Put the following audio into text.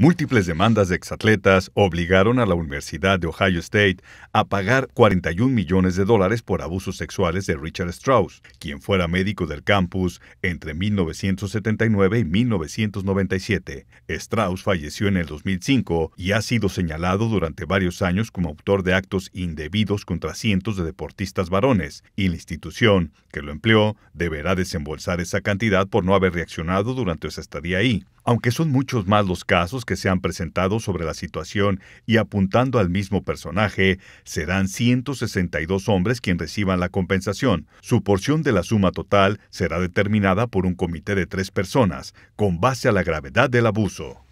Múltiples demandas de exatletas obligaron a la Universidad de Ohio State a pagar 41 millones de dólares por abusos sexuales de Richard Strauss, quien fuera médico del campus entre 1979 y 1997. Strauss falleció en el 2005 y ha sido señalado durante varios años como autor de actos indebidos contra cientos de deportistas varones, y la institución que lo empleó deberá desembolsar esa cantidad por no haber reaccionado durante esa estadía ahí. Aunque son muchos más los casos que que se han presentado sobre la situación y apuntando al mismo personaje, serán 162 hombres quienes reciban la compensación. Su porción de la suma total será determinada por un comité de tres personas, con base a la gravedad del abuso.